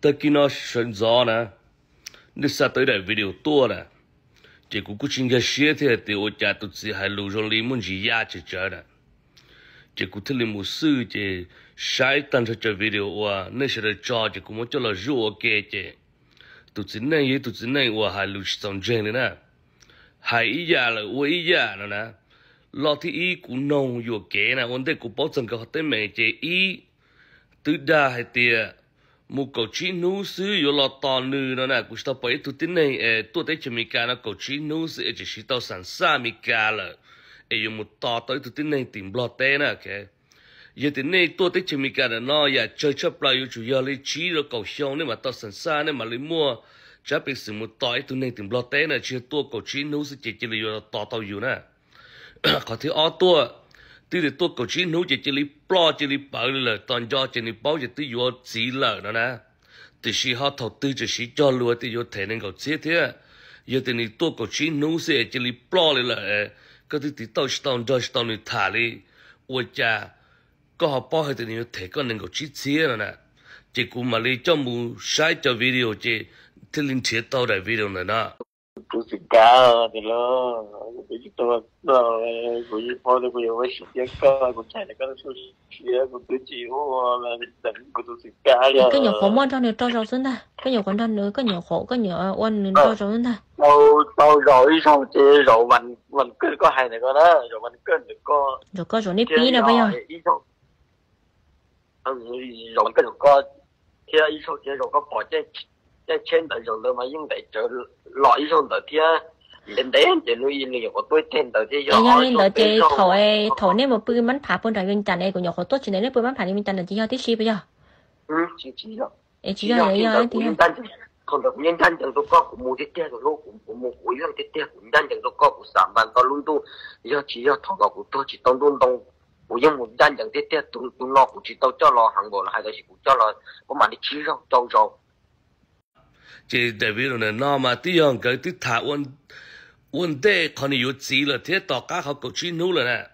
Takino Shinzo nè Nisa tới đây video tour nè Chỉ cũng có chuyện ra xe thì thì ô chà tụt xì hai lù rồi lý muốn gì ya chỉ chờ nè Chỉ cũng thích lý mù sư chỉ Sai tăng cho chờ video qua Nên sẽ được cho chỉ cũng muốn cho là rùa ok chỉ Tụt xì này với tụt xì này qua hài lù xong trên nữa nè hài ý già là ua ý già nè nè Lo thì ý cũng nông dù kế nè Ôn tế cũng bó chân cả hợp tế mẹ chỉ ý Tứ đa hay tiệt một cầu chỉ nú xứ yo lo to nư nó nè cũng tao bảy tu tin này e tu tới chỉ mi ca nó cầu chỉ nú xứ chỉ chỉ tao sẵn sa mi ca là e yo mu to tới tu tin này tìm lo tê nè kệ giờ tin này tôi thấy chỉ mi ca là nó ya chơi chơi lại yo chủ yo lấy chỉ rồi cầu xong nên mà tao sẵn sa nên mà lấy mua chấp bị sự một to tu này tìm lo tê nè chỉ tu cầu chỉ nú xứ chỉ chỉ là yo to tao yo nè có thể ở tua tí thì tôi cầu chí nấu chỉ chỉ lý plo chỉ lý bảo là toàn do chỉ lý bảo chỉ tí vô chỉ lợ đó nè thì chỉ họ thầu tư chỉ chỉ cho luôn thì vô thể nên cầu chế thế giờ thì này tôi cầu chí nấu sẽ chỉ lý plo là là cái tí tí tao chỉ tao do sẽ toàn này thả đi ôi cha có họ bỏ hết thì vô thể có nên cầu chế thế rồi nè chỉ cũng mà lấy cho mù sai cho video chỉ thì linh chế tao đại video này nè Ờ, ờ, cái nhiều khổ mua cho nhiều cho cháu xuống ta, cái nhiều con thân nữa, cái nhiều khổ, cái nhiều oan nữa cho cháu xuống ta. tao tao rồi, xong chế rồi mình, mình cứ có hai này con đó, rồi mình cứ được có. Rồi có rồi nếp bí đâu bây giờ. Rồi mình cứ được có, thế là số chế rồi có bỏ chết. 一千到上到嘛，應該就落一上到啲啊。lên đấy thì nuôi nhiều có tôi thêm tới thì do nên đó thì thổ ấy thổ nên một bữa mắm phá bún rồi bên tàn ấy của nhỏ có tốt chỉ nên bữa mắm phá bên tàn chỉ do tiết chi bây giờ ừ chỉ chỉ do ấy chỉ do ấy do thì còn được nhân dân chẳng tôi có của mua tiết tiền của lô của của mua của dân tiết tiền của dân chẳng tôi có của sản bản có luôn tu do chỉ do thọ của tôi chỉ tông luôn tông của dân một nhân dân tiết tiền tôi tôi lo của chỉ tao cho lo hàng bộ là hai cái gì cũng cho lo có mà đi chỉ rồi cho rồi 这代表了呢，那么这样个的台湾问题可能有治了，这大家好搞清楚了呢，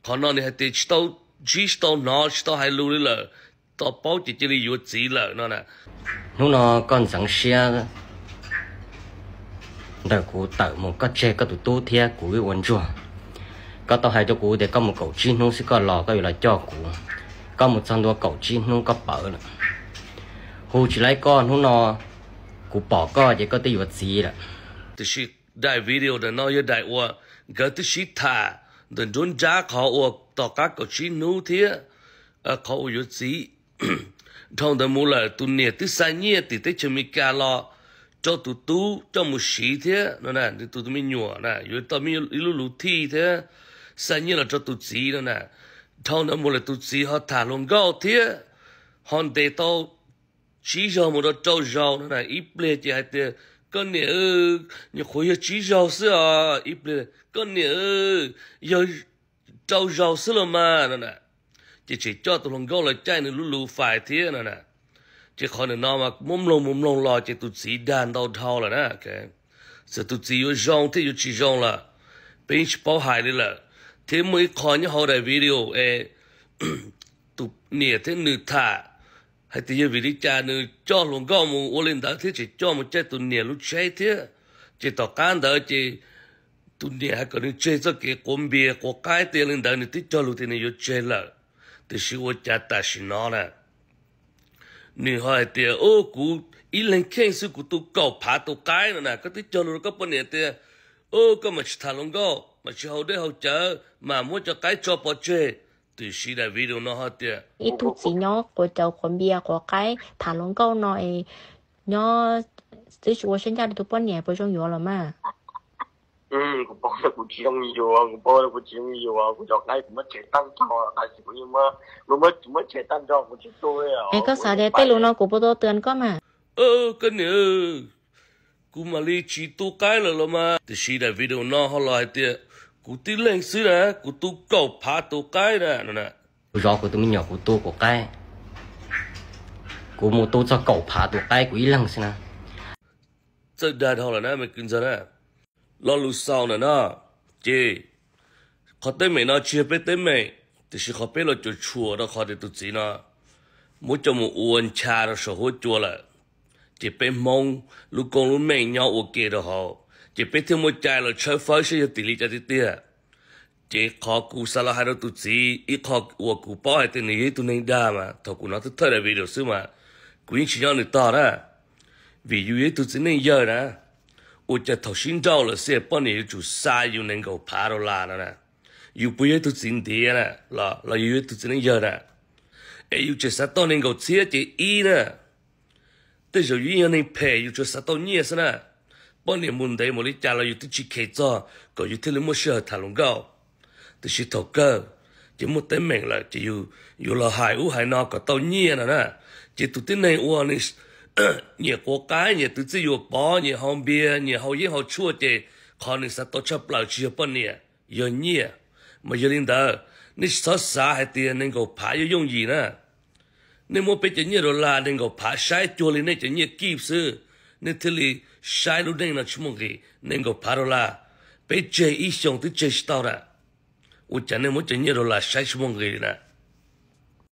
可能你还得知道知道哪知道还路了，到保底这里有治了那呢。lúc nó còn sáng xe đại cụ tạo một cái chế cái tụt tu thế cụ cái quần chùa có tao hay cho cụ để có một cậu chuyện nó sẽ có lò cái là cho cụ có một trăm đô cậu chuyện nó có bảo nữa hù chỉ lấy con nó cú có chỉ chỉ video nói đại giá khó tỏ thế, à, mua tu กูปอก็จะก็ตีวัดซีละแต่ชีได้วิดีโอเดนอยได้ว่าก็ที่ชีท่าเดินจนจ้าเขาออกต่อกักก็ชีนู้เทียเขาอยู่ซีทองแต่มูลตุเนียติสายเนียติเตชมิกาลอ cho tụ lo cho một sĩ thế nó nè thì tụ tụ mình nhủa nè rồi tao mình ilu lú thi thế sao như là cho tụ sĩ nó nè thâu nó mua là tụ sĩ họ thả luôn gạo thế hòn để tao 技巧么的招招，那哪一不还得过年哦。你回去技巧是啊，一不过年哦，要招招是了嘛，那哪？这些招都让原来家里路老快天那哪？这可能那么朦胧朦胧了，这都自然到到啦呐。哎，这都只有上天有装啦，平时包海的了。天没看你好在微聊诶，都念的念的他。hay tự nhiên vì đi cha nữa cho luôn có một ô lên đó thế chỉ cho một chơi tuần nè lúc chơi thế chỉ tỏ can đó chỉ tuần nè còn đi chơi cho cái cồn bia có cái tiền lên đó nữa thì cho luôn thì nó này chơi là thì sự ô cha ta sự nó là nè hỏi thì ô cụ ý lên khen sự cụ tu cầu phá tu cái nữa nè có tí cho luôn có bên nè thì ô có mà chỉ thằng luôn có mà chỉ hậu đấy hậu chở mà muốn cho cái cho bỏ chơi thì sĩ đại vi nó hết tiệt ít thuốc sĩ nhó của cháu con bia của cái thả lông câu nói nhó sự chúa sinh ra được bao nhiêu bao trong yếu lắm mà ừ cũng bao được cũng chỉ trong yếu cũng bao được cũng chỉ trong à, cũng cho cái cũng mất chạy tăng cho tại chỉ cũng như mà cũng mất cũng mất chế tăng cho cũng chỉ tôi à em có sợ đấy tây luôn nó cũng bao tiền có mà ơ cái nữa cũng mà lý chỉ tu cái là rồi mà thì sĩ đại vi đâu nó họ lại tiệt cụ tí lên xứ nè cụ tu cầu phá tu cái nè nè do của tôi nhỏ của tu của cái của một tôi cho cầu phá tu cái của ý lăng xin nè rất đa thôi là nè mày kinh ra nè lo lù sao nè nè chị khó tới mày nó chưa biết tới mày thì sẽ khó biết lo chỗ chùa đó khó để tụt gì nè mỗi cho một uốn cha đó sở hữu chùa là chỉ biết mông, lúc con lúc mẹ nhau ok đó họ chỉ biết thêm một trái là chơi phơi sẽ tỉ lệ cho tí tia chỉ khó cú sao là hai đứa tụt gì ít khó của cú bỏ hai tên này tụi nên đa mà thằng cú nó thật thật là video xứ mà cú yên chỉ nhau được to đó vì dù ấy tụi gì nên giờ nè ô chả thầu xin đâu là sẽ bỏ này chú sai dù nên cầu phá đồ là nè dù bây giờ tụi gì thì nè là là dù ấy tụi gì nên giờ nè ấy dù chả sao tao nên cầu chia chỉ ít nè tức giờ dù ấy nên phe dù chả sao tao nhẹ sao nè bọn niệm môn đấy một lý cha là yêu thích chỉ khe cho có yêu thích lấy một sợ thả lỏng gạo chỉ thầu cơ chỉ là chỉ yêu yêu là hại u hại nó có tao nhia nữa nè chỉ tụi tên này u này nhiều quốc cái nhiều tụi chỉ yêu bỏ nhiều hông bia nhiều hậu yên hậu chua chỉ còn này sẽ tổ chức lại chỉ nè yêu nhia mà yêu linh đó nên sợ xa hay tiền nên có phải dùng gì nè nên mua bây giờ nhiều rồi là nên có phải sai chua lên nên chỉ nhiều kịp nên thưa li sai lu đen là chúng mong gì nên go parola bây giờ ý xong tới chơi tao ra u chả nên muốn chơi nhiều là sai chúng mong gì nè